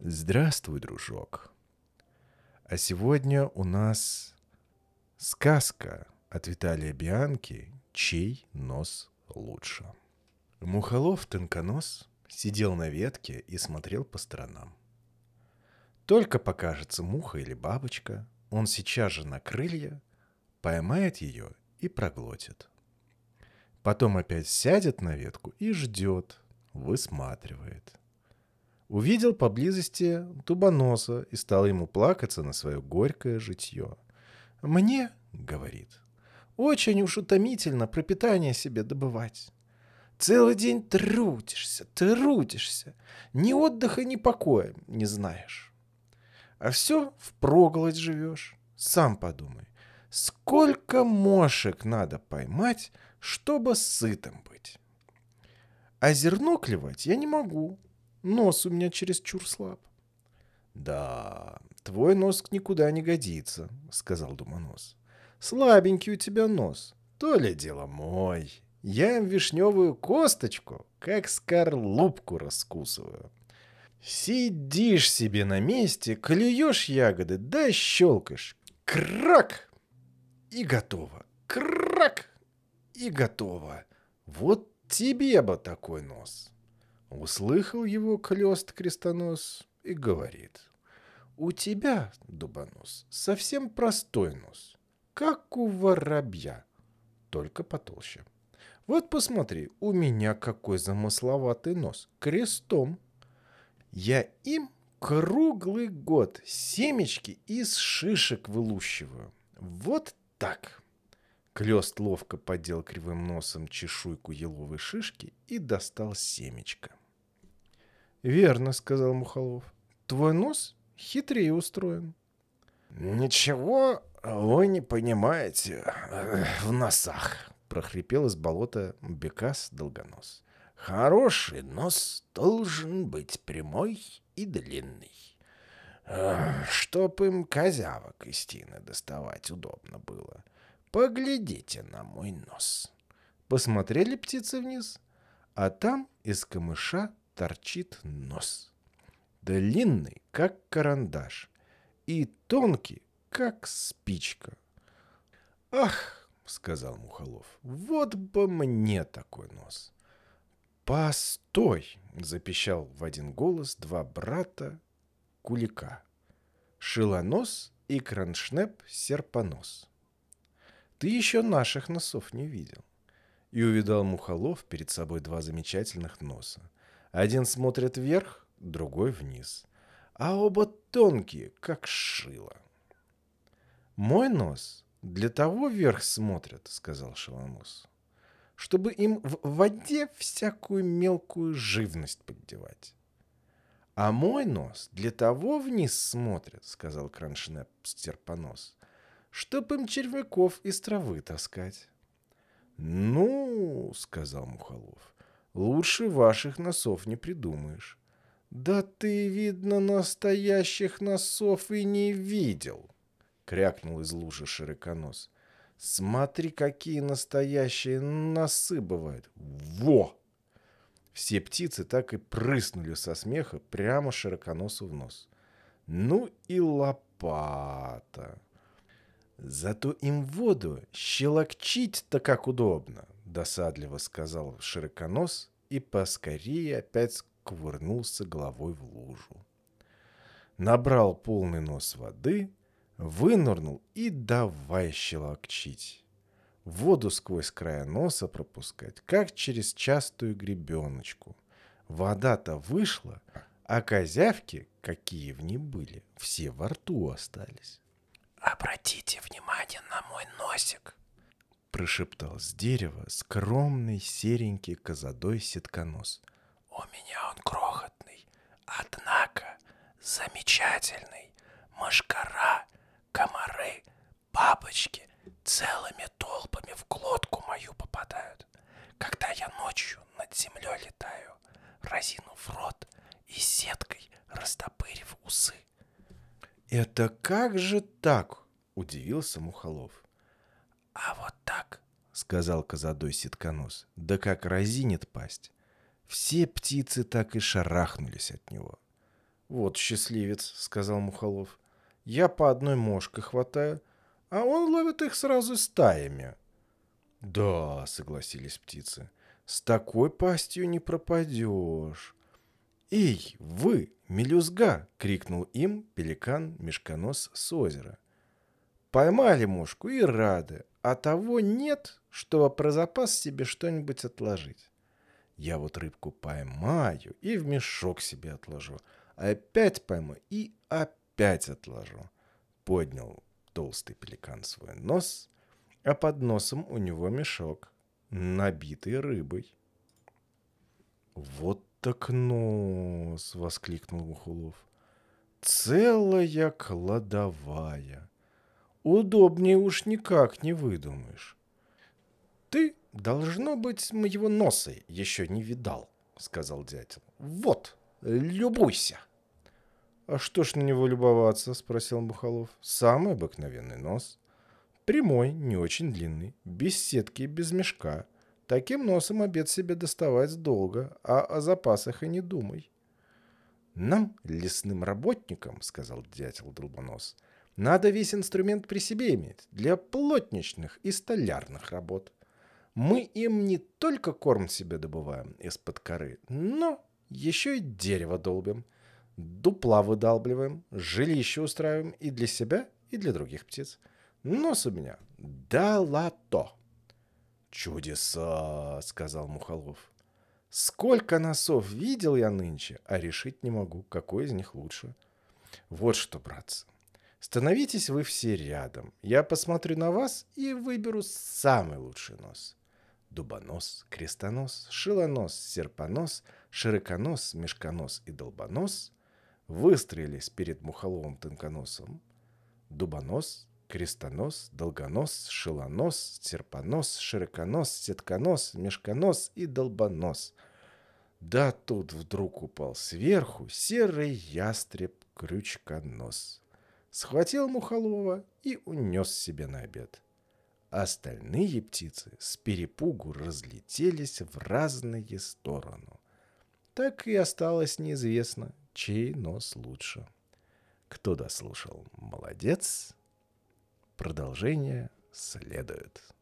Здравствуй, дружок. А сегодня у нас сказка от Виталия Бианки «Чей нос лучше?». Мухолов Тонконос сидел на ветке и смотрел по сторонам. Только покажется муха или бабочка, он сейчас же на крылья, поймает ее и проглотит. Потом опять сядет на ветку и ждет, высматривает увидел поблизости тубоноса и стал ему плакаться на свое горькое житье. «Мне, — говорит, — очень уж утомительно пропитание себе добывать. Целый день трудишься, трудишься, ни отдыха, ни покоя не знаешь. А все в впроголодь живешь. Сам подумай, сколько мошек надо поймать, чтобы сытым быть. А зерно клевать я не могу, Нос у меня чересчур слаб. Да, твой нос никуда не годится, сказал Думонос. Слабенький у тебя нос. То ли дело мой. Я вишневую косточку, как скорлупку раскусываю. Сидишь себе на месте, клюешь ягоды, да щелкаешь. Крак! И готово. Крак! И готово. Вот тебе бы такой нос. Услыхал его клёст крестонос и говорит. «У тебя, дубонос, совсем простой нос, как у воробья, только потолще. Вот посмотри, у меня какой замысловатый нос, крестом. Я им круглый год семечки из шишек вылущиваю. Вот так». Клёст ловко поддел кривым носом чешуйку еловой шишки и достал семечко. «Верно», — сказал Мухолов. «Твой нос хитрее устроен». «Ничего вы не понимаете э, в носах», — прохрипел из болота Бекас Долгонос. «Хороший нос должен быть прямой и длинный, э, чтоб им козявок из тины доставать удобно было. Поглядите на мой нос». Посмотрели птицы вниз, а там из камыша торчит нос. Длинный, как карандаш, и тонкий, как спичка. «Ах!» — сказал Мухолов. «Вот бы мне такой нос!» «Постой!» — запищал в один голос два брата Кулика. Шилонос и Кроншнеп Серпонос. «Ты еще наших носов не видел». И увидал Мухолов перед собой два замечательных носа. Один смотрит вверх, другой вниз. А оба тонкие, как шило. «Мой нос для того вверх смотрят», — сказал Шаламус, «чтобы им в воде всякую мелкую живность поддевать». «А мой нос для того вниз смотрит», — сказал Краншнеп Стерпонос, «чтоб им червяков из травы таскать». «Ну», — сказал Мухолов, Лучше ваших носов не придумаешь. Да ты, видно, настоящих носов и не видел, крякнул из лужи широконос. Смотри, какие настоящие носы бывают. Во! Все птицы так и прыснули со смеха прямо широконосу в нос. Ну и лопата. Зато им воду щелокчить-то как удобно досадливо сказал широконос и поскорее опять скувырнулся головой в лужу. Набрал полный нос воды, вынырнул и давай щелокчить. Воду сквозь края носа пропускать, как через частую гребеночку. Вода-то вышла, а козявки, какие в ней были, все во рту остались. «Обратите внимание на мой носик», — прошептал с дерева скромный серенький козадой сетконос. «У меня он крохотный, однако замечательный. Мошкара, комары, бабочки целыми толпами в глотку мою попадают. Когда я ночью над землей летаю, разинув рот и сеткой растопырив усы. «Это как же так?» — удивился Мухолов. «А вот так», — сказал козадой ситконос, — «да как разинет пасть». Все птицы так и шарахнулись от него. «Вот счастливец», — сказал Мухолов. «Я по одной мошке хватаю, а он ловит их сразу стаями». «Да», — согласились птицы, — «с такой пастью не пропадешь». «Эй, вы, мелюзга!» — крикнул им пеликан-мешконос с озера. «Поймали мушку и рады, а того нет, чтобы про запас себе что-нибудь отложить. Я вот рыбку поймаю и в мешок себе отложу. Опять пойму и опять отложу. Поднял толстый пеликан свой нос, а под носом у него мешок, набитый рыбой. «Вот так нос!» — воскликнул Ухулов. «Целая кладовая!» Удобнее уж никак не выдумаешь. Ты, должно быть, моего носа еще не видал, сказал дятел. Вот, любуйся. А что ж на него любоваться, спросил Бухалов. Самый обыкновенный нос. Прямой, не очень длинный, без сетки, без мешка. Таким носом обед себе доставать долго, а о запасах и не думай. «Нам, лесным работникам, — сказал дятел Долбонос, — надо весь инструмент при себе иметь для плотничных и столярных работ. Мы им не только корм себе добываем из-под коры, но еще и дерево долбим, дупла выдалбливаем, жилище устраиваем и для себя, и для других птиц. Нос у меня долото. «Чудеса!» — сказал Мухолов. «Сколько носов видел я нынче, а решить не могу, какой из них лучше. Вот что, братцы, Становитесь вы все рядом. Я посмотрю на вас и выберу самый лучший нос. Дубонос, крестонос, шилонос, серпонос, широконос, мешконос и долбонос выстроились перед мухоловым тонконосом. Дубонос, крестонос, долгонос, шилонос, серпонос, широконос, сетконос, мешконос и долбонос. Да тут вдруг упал сверху серый ястреб-крючконос схватил мухолова и унес себе на обед. Остальные птицы с перепугу разлетелись в разные стороны. Так и осталось неизвестно, чей нос лучше. Кто дослушал, молодец. Продолжение следует.